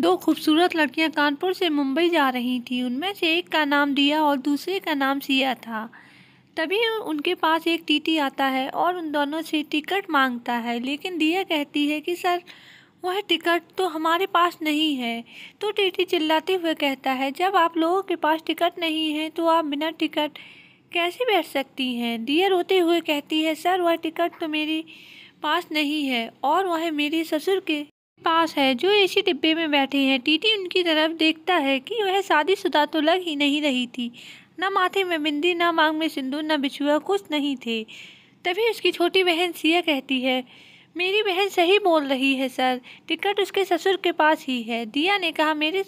दो खूबसूरत लड़कियां कानपुर से मुंबई जा रही थीं उनमें से एक का नाम दिया और दूसरे का नाम सिया था तभी उनके पास एक टीटी आता है और उन दोनों से टिकट मांगता है लेकिन दिया कहती है कि सर वह टिकट तो हमारे पास नहीं है तो टीटी चिल्लाते हुए कहता है जब आप लोगों के पास टिकट नहीं है तो आप बिना टिकट कैसे बैठ सकती हैं दिया रोते हुए कहती है सर वह टिकट तो मेरे पास नहीं है और वह मेरे ससुर के पास है जो एसी डिब्बे में बैठे हैं टीटी उनकी तरफ देखता है कि वह शादीशुदा तो लग ही नहीं रही थी न माथे में बिंदी न मांग में सिंदूर न बिछुआ कुछ नहीं थे तभी उसकी छोटी बहन सिया कहती है मेरी बहन सही बोल रही है सर टिकट उसके ससुर के पास ही है दिया ने कहा मेरे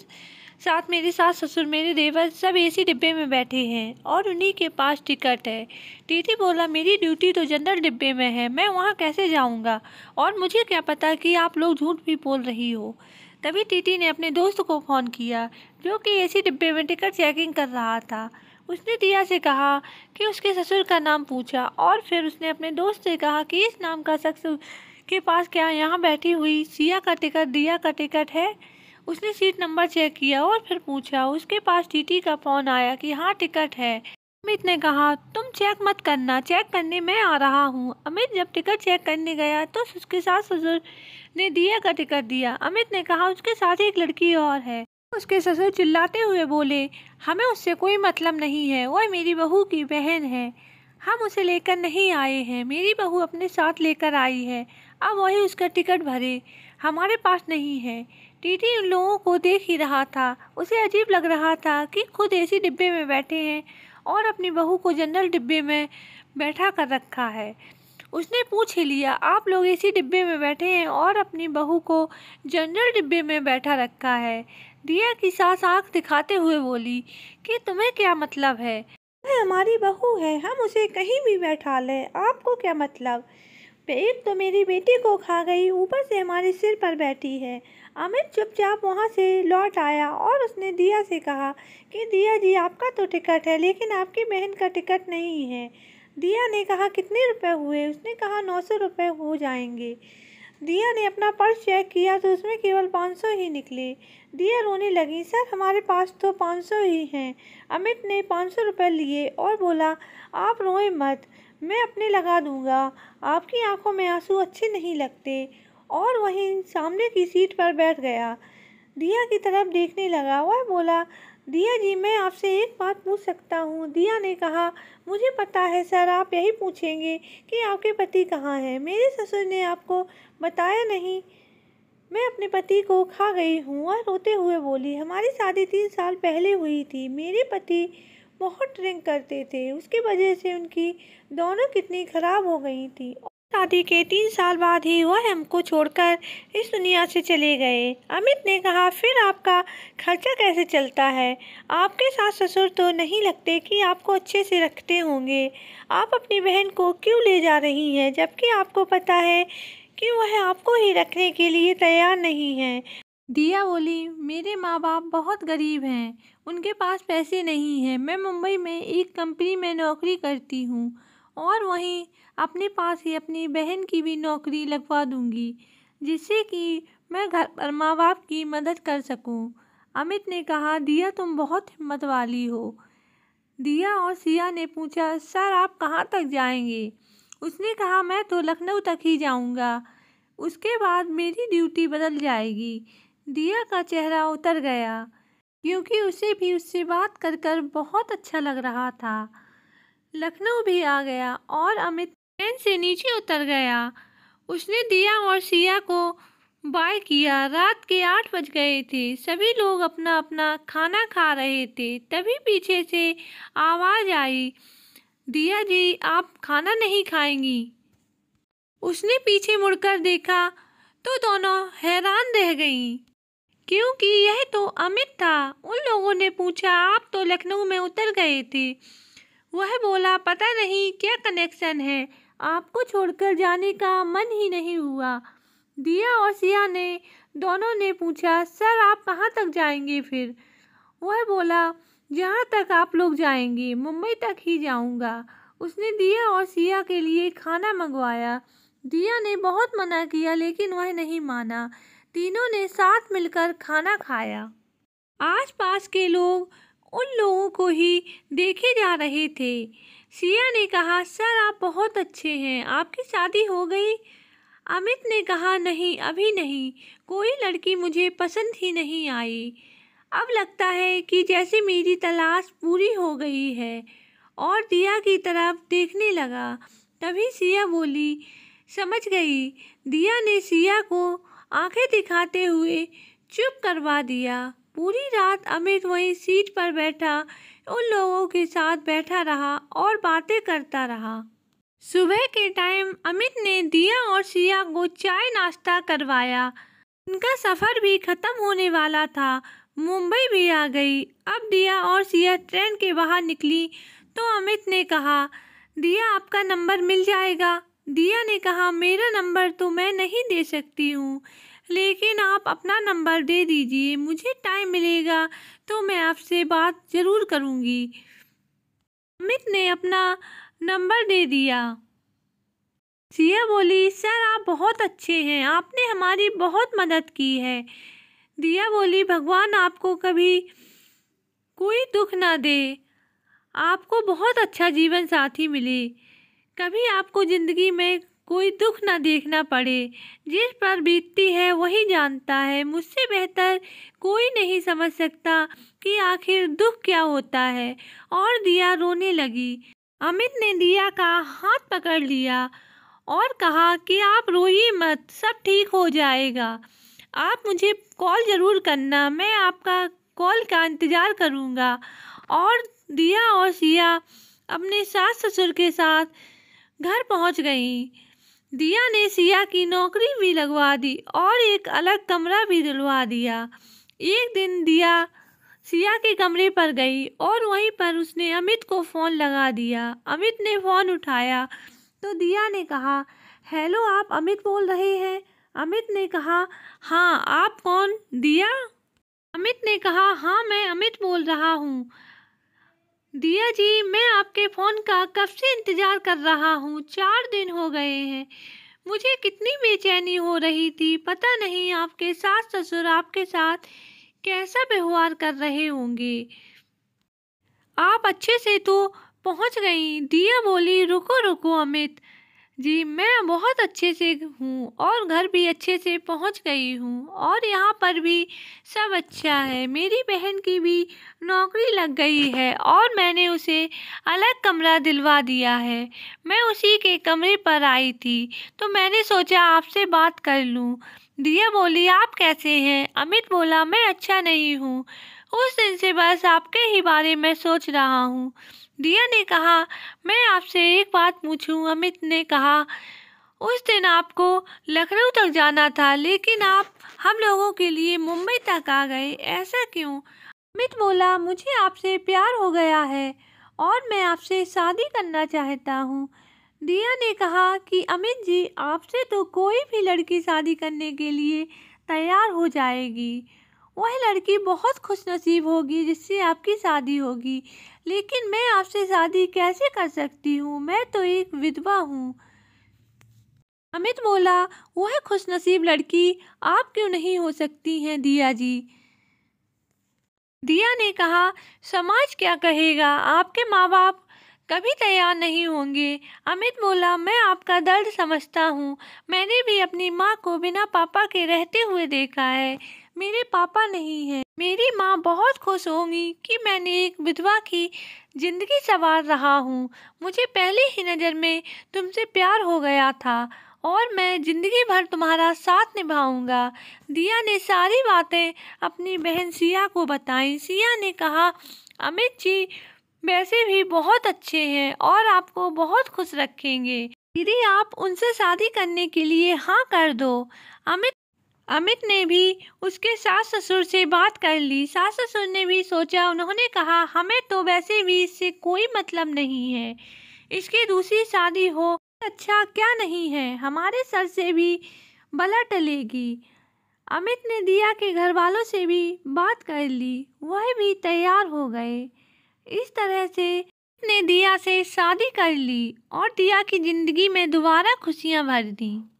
साथ मेरे सास ससुर मेरे देवर सब एसी डिब्बे में बैठे हैं और उन्हीं के पास टिकट है टीटी बोला मेरी ड्यूटी तो जनरल डिब्बे में है मैं वहाँ कैसे जाऊँगा और मुझे क्या पता कि आप लोग झूठ भी बोल रही हो तभी टीटी ने अपने दोस्त को फ़ोन किया जो कि ए डिब्बे में टिकट चेकिंग कर रहा था उसने दिया से कहा कि उसके ससुर का नाम पूछा और फिर उसने अपने दोस्त से कहा कि इस नाम का शख्स के पास क्या यहाँ बैठी हुई सिया का टिकट दिया का टिकट है उसने सीट नंबर चेक किया और फिर पूछा उसके पास टीटी का फ़ोन आया कि हाँ टिकट है अमित ने कहा तुम चेक मत करना चेक करने मैं आ रहा हूँ अमित जब टिकट चेक करने गया तो उसके साथ ससुर ने दिया का टिकट दिया अमित ने कहा उसके साथ एक लड़की और है उसके ससुर चिल्लाते हुए बोले हमें उससे कोई मतलब नहीं है वह मेरी बहू की बहन है हम उसे लेकर नहीं आए हैं मेरी बहू अपने साथ लेकर आई है अब वही उसका टिकट भरे हमारे पास नहीं है टीटी उन लोगों को देख ही रहा था उसे अजीब लग रहा था कि खुद ऐसी डिब्बे में बैठे हैं और अपनी बहू को जनरल डिब्बे में बैठा कर रखा है उसने पूछ ही लिया आप लोग ऐसी डिब्बे में बैठे हैं और अपनी बहू को जनरल डिब्बे में बैठा रखा है दिया की सास आंख दिखाते हुए बोली कि तुम्हें क्या मतलब है हमारी बहू है हम उसे कहीं भी बैठा लें आपको क्या मतलब एक तो मेरी बेटी को खा गई ऊपर से हमारे सिर पर बैठी है अमित चुपचाप वहाँ से लौट आया और उसने दिया से कहा कि दिया जी आपका तो टिकट है लेकिन आपकी बहन का टिकट नहीं है दिया ने कहा कितने रुपए हुए उसने कहा नौ सौ रुपये हो जाएंगे दिया ने अपना पर्स चेक किया तो उसमें केवल पाँच सौ ही निकले दिया रोने लगी सर हमारे पास तो पाँच सौ ही हैं अमित ने पाँच सौ रुपये लिए और बोला आप रोए मत मैं अपने लगा दूंगा आपकी आंखों में आंसू अच्छे नहीं लगते और वहीं सामने की सीट पर बैठ गया दिया की तरफ देखने लगा वह बोला दिया जी मैं आपसे एक बात पूछ सकता हूँ दिया ने कहा मुझे पता है सर आप यही पूछेंगे कि आपके पति कहाँ हैं मेरे ससुर ने आपको बताया नहीं मैं अपने पति को खा गई हूँ और रोते हुए बोली हमारी शादी तीन साल पहले हुई थी मेरे पति बहुत ड्रिंक करते थे उसकी वजह से उनकी दोनों कितनी ख़राब हो गई थी शादी के तीन साल बाद ही वह हमको छोड़कर इस दुनिया से चले गए अमित ने कहा फिर आपका खर्चा कैसे चलता है आपके सास ससुर तो नहीं लगते कि आपको अच्छे से रखते होंगे आप अपनी बहन को क्यों ले जा रही हैं जबकि आपको पता है कि वह आपको ही रखने के लिए तैयार नहीं है दिया बोली मेरे माँ बाप बहुत गरीब हैं उनके पास पैसे नहीं हैं मैं मुंबई में एक कंपनी में नौकरी करती हूँ और वहीं अपने पास ही अपनी बहन की भी नौकरी लगवा दूंगी जिससे कि मैं घर पर माँ बाप की मदद कर सकूं। अमित ने कहा दिया तुम बहुत हिम्मत वाली हो दिया और सिया ने पूछा सर आप कहाँ तक जाएंगे उसने कहा मैं तो लखनऊ तक ही जाऊँगा उसके बाद मेरी ड्यूटी बदल जाएगी दिया का चेहरा उतर गया क्योंकि उसे भी उससे बात कर कर बहुत अच्छा लग रहा था लखनऊ भी आ गया और अमित ट्रेन से नीचे उतर गया उसने दिया और सिया को बाय किया रात के आठ बज गए थे सभी लोग अपना अपना खाना खा रहे थे तभी पीछे से आवाज़ आई दिया जी आप खाना नहीं खाएंगी उसने पीछे मुड़कर देखा तो दोनों हैरान रह गईं क्योंकि यह तो अमित था उन लोगों ने पूछा आप तो लखनऊ में उतर गए थे वह बोला पता नहीं क्या कनेक्शन है आपको छोड़कर जाने का मन ही नहीं हुआ दिया और सिया ने दोनों ने पूछा सर आप कहाँ तक जाएंगे फिर वह बोला जहाँ तक आप लोग जाएंगे मुंबई तक ही जाऊँगा उसने दिया और सिया के लिए खाना मंगवाया दिया ने बहुत मना किया लेकिन वह नहीं माना तीनों ने साथ मिलकर खाना खाया आसपास के लोग उन लोगों को ही देखे जा रहे थे सिया ने कहा सर आप बहुत अच्छे हैं आपकी शादी हो गई अमित ने कहा नहीं अभी नहीं कोई लड़की मुझे पसंद ही नहीं आई अब लगता है कि जैसे मेरी तलाश पूरी हो गई है और दिया की तरफ देखने लगा तभी सिया बोली समझ गई दिया ने सिया को आंखें दिखाते हुए चुप करवा दिया पूरी रात अमित वहीं सीट पर बैठा उन लोगों के साथ बैठा रहा और बातें करता रहा सुबह के टाइम अमित ने दिया और सिया को चाय नाश्ता करवाया उनका सफ़र भी ख़त्म होने वाला था मुंबई भी आ गई अब दिया और सिया ट्रेन के बाहर निकली तो अमित ने कहा दिया आपका नंबर मिल जाएगा दिया ने कहा मेरा नंबर तो मैं नहीं दे सकती हूँ लेकिन आप अपना नंबर दे दीजिए मुझे टाइम मिलेगा तो मैं आपसे बात ज़रूर करूँगी अमित ने अपना नंबर दे दिया सिया बोली सर आप बहुत अच्छे हैं आपने हमारी बहुत मदद की है दिया बोली भगवान आपको कभी कोई दुख ना दे आपको बहुत अच्छा जीवन साथी मिले कभी आपको ज़िंदगी में कोई दुख ना देखना पड़े जिस पर बीतती है वही जानता है मुझसे बेहतर कोई नहीं समझ सकता कि आखिर दुख क्या होता है और दिया रोने लगी अमित ने दिया का हाथ पकड़ लिया और कहा कि आप रोइए मत सब ठीक हो जाएगा आप मुझे कॉल ज़रूर करना मैं आपका कॉल का इंतज़ार करूँगा और दिया और सिया अपने सास ससुर के साथ घर पहुँच गईं दिया ने सिया की नौकरी भी लगवा दी और एक अलग कमरा भी दिलवा दिया एक दिन दिया सिया के कमरे पर गई और वहीं पर उसने अमित को फ़ोन लगा दिया अमित ने फ़ोन उठाया तो दिया ने कहा हेलो आप अमित बोल रहे हैं अमित ने कहा हाँ आप कौन दिया अमित ने कहा हाँ मैं अमित बोल रहा हूँ दिया जी मैं आपके फ़ोन का कब से इंतज़ार कर रहा हूँ चार दिन हो गए हैं मुझे कितनी बेचैनी हो रही थी पता नहीं आपके सास ससुर आपके साथ कैसा व्यवहार कर रहे होंगे आप अच्छे से तो पहुँच गई दिया बोली रुको रुको अमित जी मैं बहुत अच्छे से हूँ और घर भी अच्छे से पहुँच गई हूँ और यहाँ पर भी सब अच्छा है मेरी बहन की भी नौकरी लग गई है और मैंने उसे अलग कमरा दिलवा दिया है मैं उसी के कमरे पर आई थी तो मैंने सोचा आपसे बात कर लूँ दिया बोली आप कैसे हैं अमित बोला मैं अच्छा नहीं हूँ उस दिन से बस आपके ही बारे में सोच रहा हूँ दिया ने कहा मैं आपसे एक बात पूछूं अमित ने कहा उस दिन आपको लखनऊ तक जाना था लेकिन आप हम लोगों के लिए मुंबई तक आ गए ऐसा क्यों अमित बोला मुझे आपसे प्यार हो गया है और मैं आपसे शादी करना चाहता हूँ दिया ने कहा कि अमित जी आपसे तो कोई भी लड़की शादी करने के लिए तैयार हो जाएगी वह लड़की बहुत खुशनसीब होगी जिससे आपकी शादी होगी लेकिन मैं आपसे शादी कैसे कर सकती हूँ मैं तो एक विधवा हूँ अमित बोला वह खुशनसीब लड़की आप क्यों नहीं हो सकती हैं दिया जी दिया ने कहा समाज क्या कहेगा आपके माँ बाप कभी तैयार नहीं होंगे अमित बोला मैं आपका दर्द समझता हूँ मैंने भी अपनी माँ को बिना पापा के रहते हुए देखा है मेरे पापा नहीं हैं मेरी माँ बहुत खुश होंगी कि मैंने एक विधवा की जिंदगी संवार रहा हूँ मुझे पहले ही नज़र में तुमसे प्यार हो गया था और मैं ज़िंदगी भर तुम्हारा साथ निभाऊंगा दिया ने सारी बातें अपनी बहन सिया को बताई सिया ने कहा अमित जी वैसे भी बहुत अच्छे हैं और आपको बहुत खुश रखेंगे दीदी आप उनसे शादी करने के लिए हाँ कर दो अमित अमित ने भी उसके सास ससुर से बात कर ली सास ससुर ने भी सोचा उन्होंने कहा हमें तो वैसे भी इससे कोई मतलब नहीं है इसकी दूसरी शादी हो अच्छा क्या नहीं है हमारे सर से भी बला टलेगी अमित ने दिया के घर वालों से भी बात कर ली वह भी तैयार हो गए इस तरह से ने दिया से शादी कर ली और दिया की ज़िंदगी में दोबारा खुशियाँ भर दीं